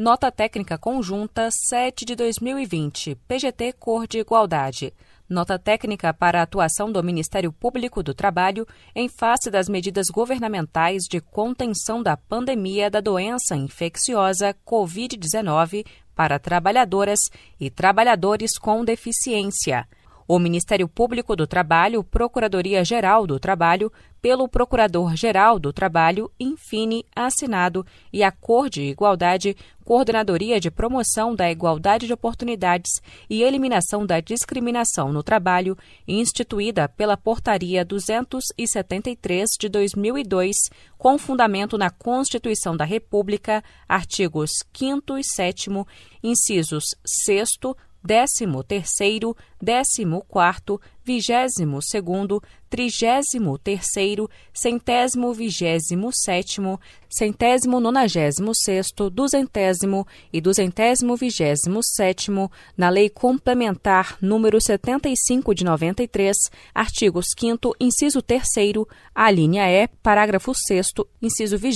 Nota Técnica Conjunta 7 de 2020, PGT Cor de Igualdade. Nota técnica para a atuação do Ministério Público do Trabalho em face das medidas governamentais de contenção da pandemia da doença infecciosa Covid-19 para trabalhadoras e trabalhadores com deficiência o Ministério Público do Trabalho, Procuradoria-Geral do Trabalho, pelo Procurador-Geral do Trabalho, Infine, assinado, e a Cor de Igualdade, Coordenadoria de Promoção da Igualdade de Oportunidades e Eliminação da Discriminação no Trabalho, instituída pela Portaria 273 de 2002, com fundamento na Constituição da República, artigos 5 e 7, incisos 6, 13º, décimo quarto, vigésimo segundo, trigésimo terceiro, centésimo vigésimo sétimo, centésimo nonagésimo sexto, duzentésimo e duzentésimo vigésimo sétimo, na Lei Complementar número 75 de 93, artigos 5 inciso 3 a linha E, parágrafo 6 inciso 20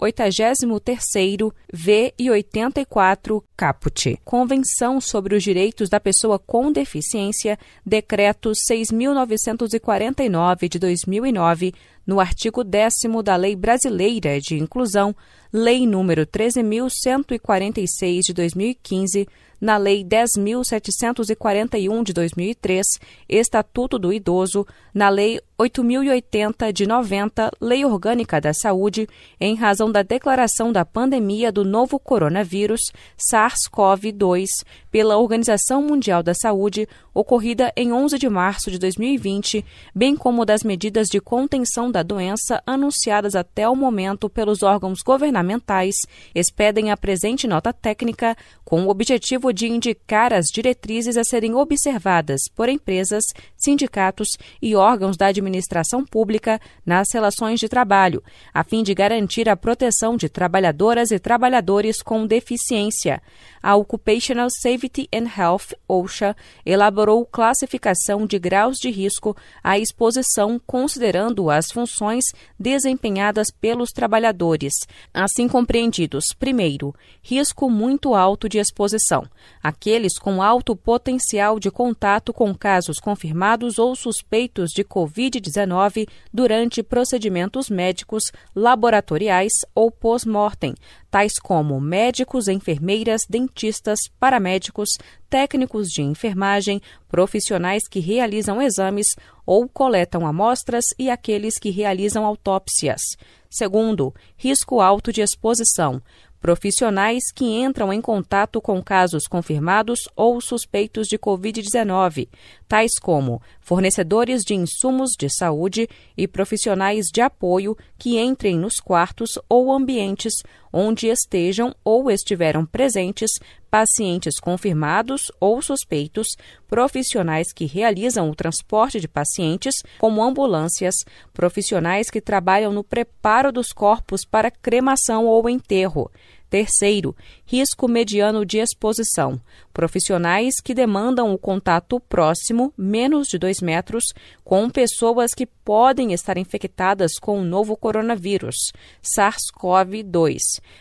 83 terceiro, V e 84, caput. Convenção sobre os direitos da pessoa com deficiência Deficiência, Decreto 6.949 de 2009, no artigo 10 da Lei Brasileira de Inclusão, Lei nº 13.146 de 2015, na Lei 10.741 de 2003, Estatuto do Idoso, na Lei 8.080 de 90, Lei Orgânica da Saúde, em razão da declaração da pandemia do novo coronavírus SARS-CoV-2 pela Organização Mundial da Saúde, ocorrida em 11 de março de 2020, bem como das medidas de contenção da doença anunciadas até o momento pelos órgãos governamentais, expedem a presente nota técnica com o objetivo de indicar as diretrizes a serem observadas por empresas sindicatos e órgãos da administração pública nas relações de trabalho, a fim de garantir a proteção de trabalhadoras e trabalhadores com deficiência. A Occupational Safety and Health, OSHA, elaborou classificação de graus de risco à exposição considerando as funções desempenhadas pelos trabalhadores, assim compreendidos: primeiro, risco muito alto de exposição, aqueles com alto potencial de contato com casos confirmados confirmados ou suspeitos de Covid-19 durante procedimentos médicos, laboratoriais ou pós-mortem, tais como médicos, enfermeiras, dentistas, paramédicos, técnicos de enfermagem, profissionais que realizam exames ou coletam amostras e aqueles que realizam autópsias. Segundo, risco alto de exposição profissionais que entram em contato com casos confirmados ou suspeitos de Covid-19, tais como fornecedores de insumos de saúde e profissionais de apoio que entrem nos quartos ou ambientes onde estejam ou estiveram presentes pacientes confirmados ou suspeitos, profissionais que realizam o transporte de pacientes, como ambulâncias, profissionais que trabalham no preparo dos corpos para cremação ou enterro Terceiro, risco mediano de exposição. Profissionais que demandam o contato próximo, menos de dois metros, com pessoas que podem estar infectadas com o novo coronavírus, SARS-CoV-2,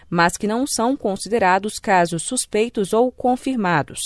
mas que não são considerados casos suspeitos ou confirmados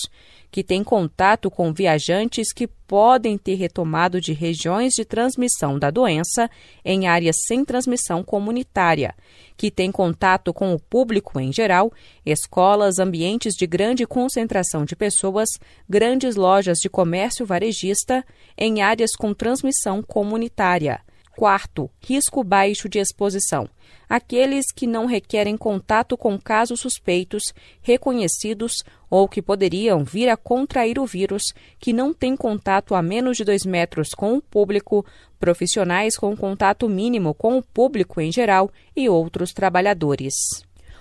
que tem contato com viajantes que podem ter retomado de regiões de transmissão da doença em áreas sem transmissão comunitária, que tem contato com o público em geral, escolas, ambientes de grande concentração de pessoas, grandes lojas de comércio varejista, em áreas com transmissão comunitária. Quarto, risco baixo de exposição aqueles que não requerem contato com casos suspeitos, reconhecidos ou que poderiam vir a contrair o vírus, que não têm contato a menos de dois metros com o público, profissionais com contato mínimo com o público em geral e outros trabalhadores.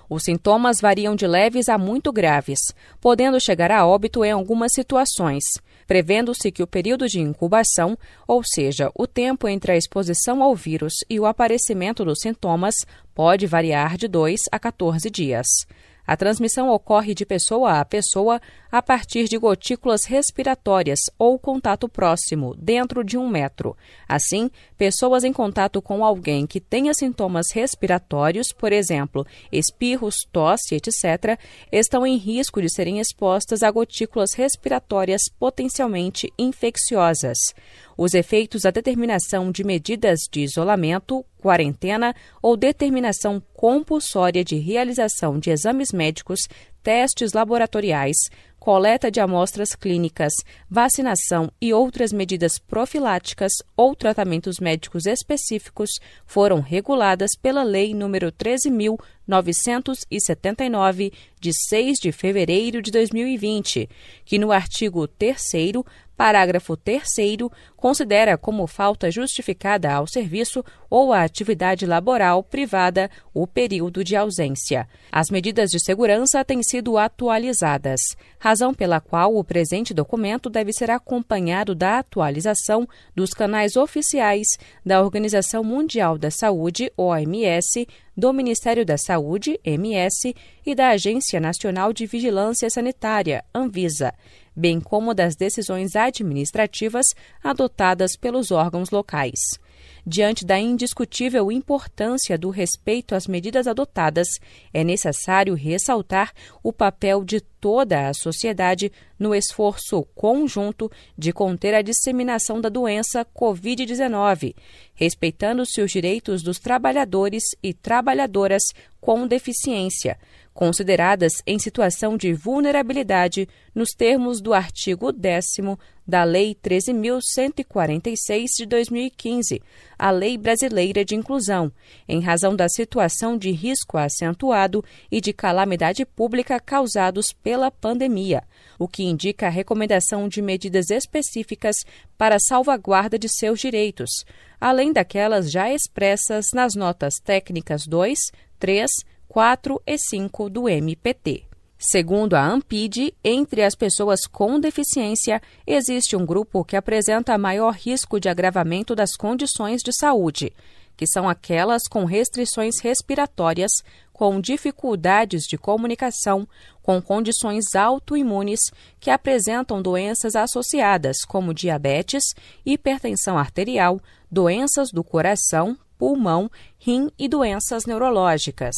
Os sintomas variam de leves a muito graves, podendo chegar a óbito em algumas situações prevendo-se que o período de incubação, ou seja, o tempo entre a exposição ao vírus e o aparecimento dos sintomas, pode variar de 2 a 14 dias. A transmissão ocorre de pessoa a pessoa a partir de gotículas respiratórias ou contato próximo, dentro de um metro. Assim, pessoas em contato com alguém que tenha sintomas respiratórios, por exemplo, espirros, tosse, etc., estão em risco de serem expostas a gotículas respiratórias potencialmente infecciosas os efeitos da determinação de medidas de isolamento, quarentena ou determinação compulsória de realização de exames médicos, testes laboratoriais, coleta de amostras clínicas, vacinação e outras medidas profiláticas ou tratamentos médicos específicos foram reguladas pela Lei nº 13.979, de 6 de fevereiro de 2020, que no artigo 3 Parágrafo 3 considera como falta justificada ao serviço ou à atividade laboral privada o período de ausência. As medidas de segurança têm sido atualizadas, razão pela qual o presente documento deve ser acompanhado da atualização dos canais oficiais da Organização Mundial da Saúde, OMS, do Ministério da Saúde, MS, e da Agência Nacional de Vigilância Sanitária, Anvisa, bem como das decisões administrativas adotadas pelos órgãos locais diante da indiscutível importância do respeito às medidas adotadas, é necessário ressaltar o papel de toda a sociedade no esforço conjunto de conter a disseminação da doença Covid-19, respeitando-se os direitos dos trabalhadores e trabalhadoras com deficiência consideradas em situação de vulnerabilidade nos termos do artigo 10 da Lei 13.146 de 2015, a Lei Brasileira de Inclusão, em razão da situação de risco acentuado e de calamidade pública causados pela pandemia, o que indica a recomendação de medidas específicas para a salvaguarda de seus direitos, além daquelas já expressas nas notas técnicas 2, 3, 4 e 5 do MPT. Segundo a AMPID, entre as pessoas com deficiência, existe um grupo que apresenta maior risco de agravamento das condições de saúde, que são aquelas com restrições respiratórias, com dificuldades de comunicação, com condições autoimunes que apresentam doenças associadas, como diabetes, hipertensão arterial, doenças do coração, pulmão, rim e doenças neurológicas.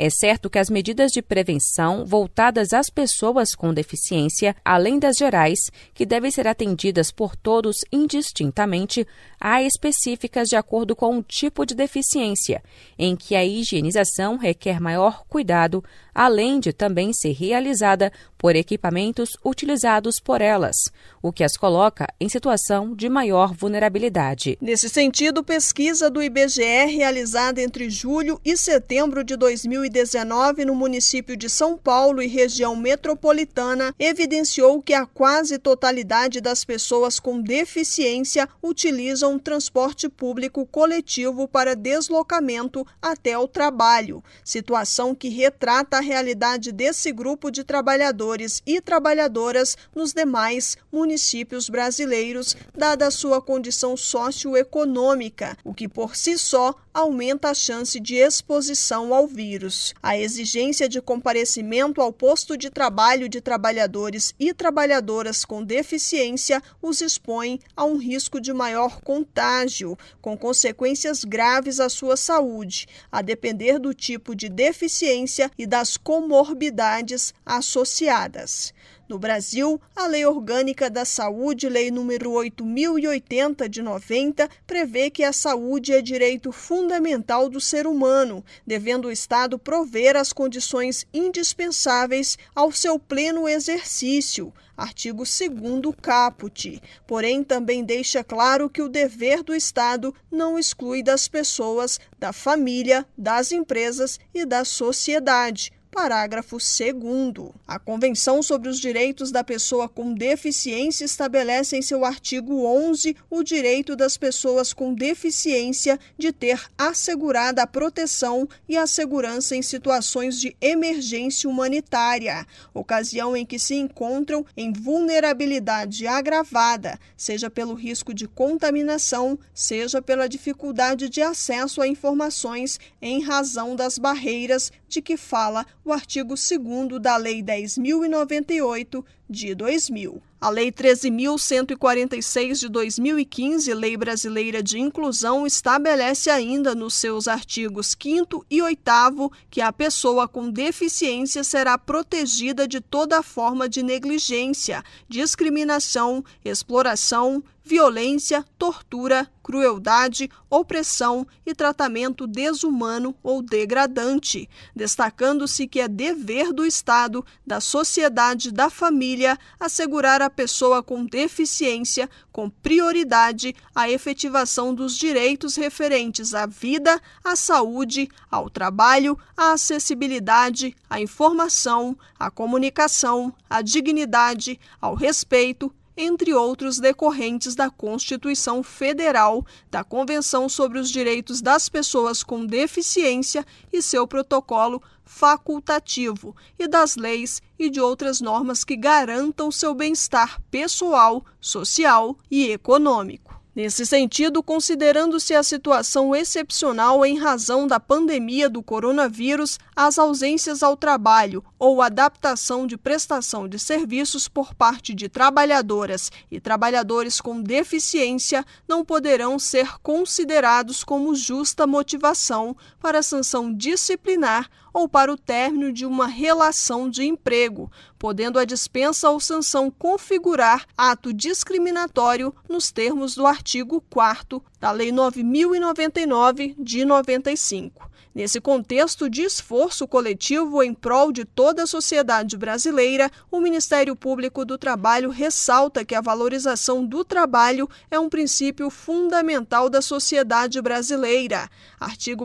É certo que as medidas de prevenção voltadas às pessoas com deficiência, além das gerais, que devem ser atendidas por todos indistintamente, há específicas de acordo com o tipo de deficiência, em que a higienização requer maior cuidado, além de também ser realizada por equipamentos utilizados por elas, o que as coloca em situação de maior vulnerabilidade. Nesse sentido, pesquisa do IBGE realizada entre julho e setembro de 2019 no município de São Paulo e região metropolitana evidenciou que a quase totalidade das pessoas com deficiência utilizam transporte público coletivo para deslocamento até o trabalho, situação que retrata a realidade desse grupo de trabalhadores e trabalhadoras nos demais municípios brasileiros, dada a sua condição socioeconômica, o que por si só aumenta a chance de exposição ao vírus. A exigência de comparecimento ao posto de trabalho de trabalhadores e trabalhadoras com deficiência os expõe a um risco de maior contágio, com consequências graves à sua saúde, a depender do tipo de deficiência e das comorbidades associadas. No Brasil, a Lei Orgânica da Saúde, Lei nº 8080 de 90, prevê que a saúde é direito fundamental do ser humano, devendo o Estado prover as condições indispensáveis ao seu pleno exercício artigo 2 caput. Porém, também deixa claro que o dever do Estado não exclui das pessoas, da família, das empresas e da sociedade Parágrafo 2. A Convenção sobre os Direitos da Pessoa com Deficiência estabelece em seu artigo 11 o direito das pessoas com deficiência de ter assegurada a proteção e a segurança em situações de emergência humanitária, ocasião em que se encontram em vulnerabilidade agravada, seja pelo risco de contaminação, seja pela dificuldade de acesso a informações em razão das barreiras de que fala o artigo 2 da Lei 10.098, de 2000. A Lei 13.146 de 2015, Lei Brasileira de Inclusão, estabelece ainda nos seus artigos 5 e 8 que a pessoa com deficiência será protegida de toda forma de negligência, discriminação, exploração, violência, tortura, crueldade, opressão e tratamento desumano ou degradante, destacando-se que é dever do Estado, da sociedade, da família família, assegurar a pessoa com deficiência, com prioridade, a efetivação dos direitos referentes à vida, à saúde, ao trabalho, à acessibilidade, à informação, à comunicação, à dignidade, ao respeito entre outros decorrentes da Constituição Federal, da Convenção sobre os Direitos das Pessoas com Deficiência e seu protocolo facultativo, e das leis e de outras normas que garantam seu bem-estar pessoal, social e econômico. Nesse sentido, considerando-se a situação excepcional em razão da pandemia do coronavírus, as ausências ao trabalho ou adaptação de prestação de serviços por parte de trabalhadoras e trabalhadores com deficiência não poderão ser considerados como justa motivação para sanção disciplinar ou para o término de uma relação de emprego, podendo a dispensa ou sanção configurar ato discriminatório nos termos do artigo 4 da Lei 9099 de 95. Nesse contexto de esforço coletivo em prol de toda a sociedade brasileira, o Ministério Público do Trabalho ressalta que a valorização do trabalho é um princípio fundamental da sociedade brasileira. Artigo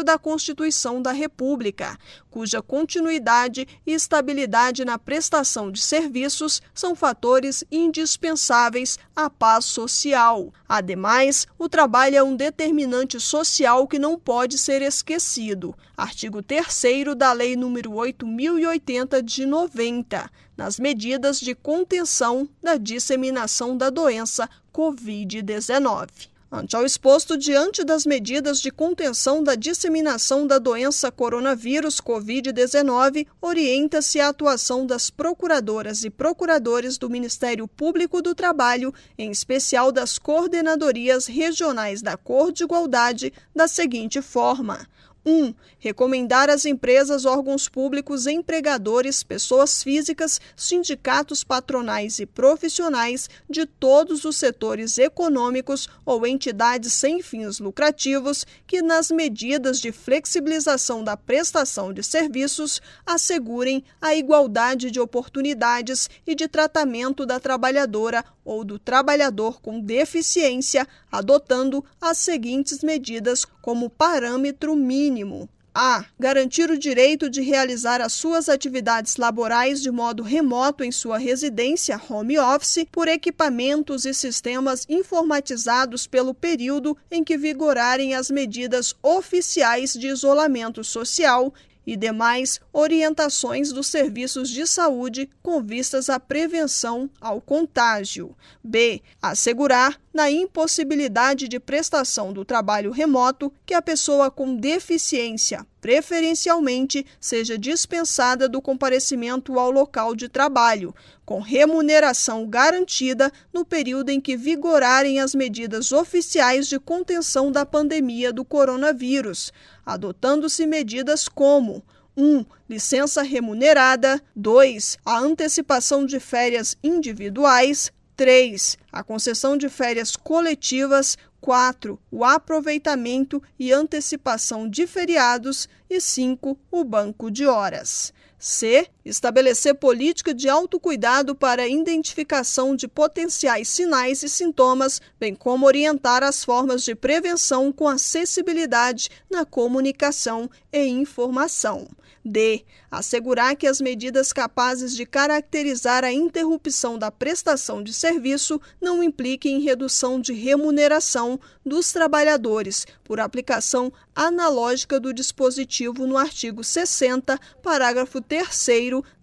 1 da Constituição da República pública, cuja continuidade e estabilidade na prestação de serviços são fatores indispensáveis à paz social. Ademais, o trabalho é um determinante social que não pode ser esquecido. Artigo 3 da Lei nº 8080 de 90, nas medidas de contenção da disseminação da doença COVID-19. Ante ao exposto diante das medidas de contenção da disseminação da doença coronavírus Covid-19, orienta-se a atuação das procuradoras e procuradores do Ministério Público do Trabalho, em especial das coordenadorias regionais da Cor de Igualdade, da seguinte forma: 1. Um, recomendar às empresas, órgãos públicos, empregadores, pessoas físicas, sindicatos patronais e profissionais de todos os setores econômicos ou entidades sem fins lucrativos que, nas medidas de flexibilização da prestação de serviços, assegurem a igualdade de oportunidades e de tratamento da trabalhadora ou do trabalhador com deficiência, adotando as seguintes medidas como parâmetro mínimo. A. Garantir o direito de realizar as suas atividades laborais de modo remoto em sua residência, home office, por equipamentos e sistemas informatizados pelo período em que vigorarem as medidas oficiais de isolamento social e demais orientações dos serviços de saúde com vistas à prevenção ao contágio. B. Assegurar na impossibilidade de prestação do trabalho remoto que a pessoa com deficiência, preferencialmente, seja dispensada do comparecimento ao local de trabalho, com remuneração garantida no período em que vigorarem as medidas oficiais de contenção da pandemia do coronavírus, adotando-se medidas como 1. Um, licença remunerada. 2. A antecipação de férias individuais. 3. A concessão de férias coletivas. 4. O aproveitamento e antecipação de feriados. E 5. O banco de horas. C estabelecer política de autocuidado para identificação de potenciais sinais e sintomas, bem como orientar as formas de prevenção com acessibilidade na comunicação e informação. D. Assegurar que as medidas capazes de caracterizar a interrupção da prestação de serviço não impliquem redução de remuneração dos trabalhadores por aplicação analógica do dispositivo no artigo 60, parágrafo 3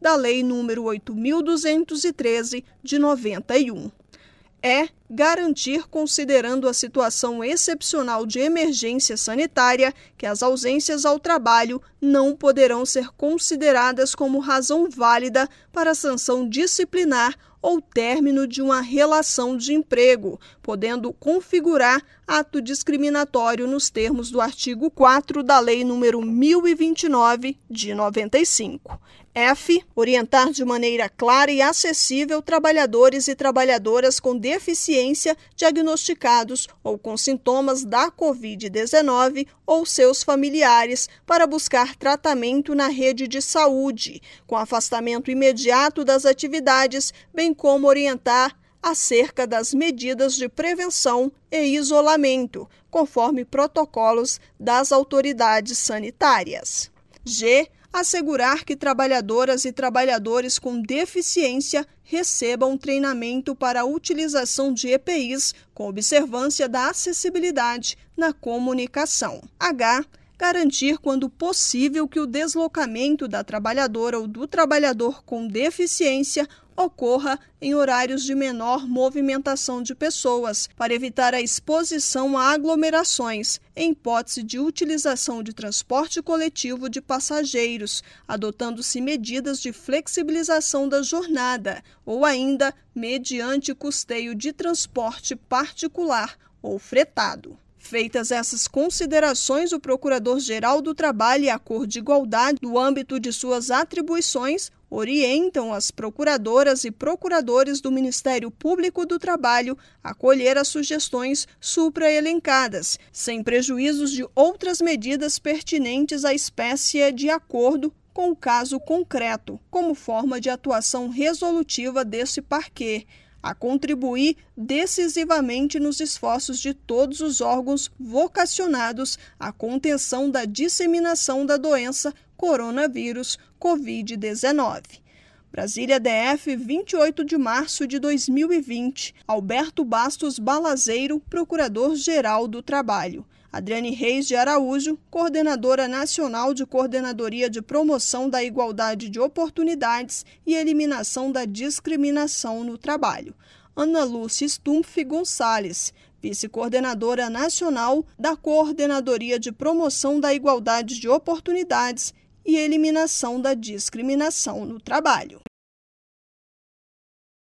da Lei nº 8.213, de 91 é garantir, considerando a situação excepcional de emergência sanitária, que as ausências ao trabalho não poderão ser consideradas como razão válida para sanção disciplinar ou término de uma relação de emprego, podendo configurar ato discriminatório nos termos do artigo 4 da Lei nº 1029 de 95. F. Orientar de maneira clara e acessível trabalhadores e trabalhadoras com deficiência diagnosticados ou com sintomas da Covid-19 ou seus familiares para buscar tratamento na rede de saúde, com afastamento imediato das atividades, bem como orientar acerca das medidas de prevenção e isolamento, conforme protocolos das autoridades sanitárias. G assegurar que trabalhadoras e trabalhadores com deficiência recebam treinamento para a utilização de EPIs com observância da acessibilidade na comunicação. H garantir, quando possível, que o deslocamento da trabalhadora ou do trabalhador com deficiência ocorra em horários de menor movimentação de pessoas, para evitar a exposição a aglomerações, em hipótese de utilização de transporte coletivo de passageiros, adotando-se medidas de flexibilização da jornada, ou ainda mediante custeio de transporte particular ou fretado. Feitas essas considerações, o Procurador-Geral do Trabalho e a Cor de Igualdade, no âmbito de suas atribuições, orientam as procuradoras e procuradores do Ministério Público do Trabalho a colher as sugestões supraelencadas, sem prejuízos de outras medidas pertinentes à espécie de acordo com o caso concreto, como forma de atuação resolutiva desse parquê, a contribuir decisivamente nos esforços de todos os órgãos vocacionados à contenção da disseminação da doença coronavírus Covid-19. Brasília DF, 28 de março de 2020. Alberto Bastos Balazeiro, Procurador-Geral do Trabalho. Adriane Reis de Araújo, coordenadora nacional de Coordenadoria de Promoção da Igualdade de Oportunidades e Eliminação da Discriminação no Trabalho. Ana Lúcia Stumpf Gonçalves, vice-coordenadora nacional da Coordenadoria de Promoção da Igualdade de Oportunidades e Eliminação da Discriminação no Trabalho.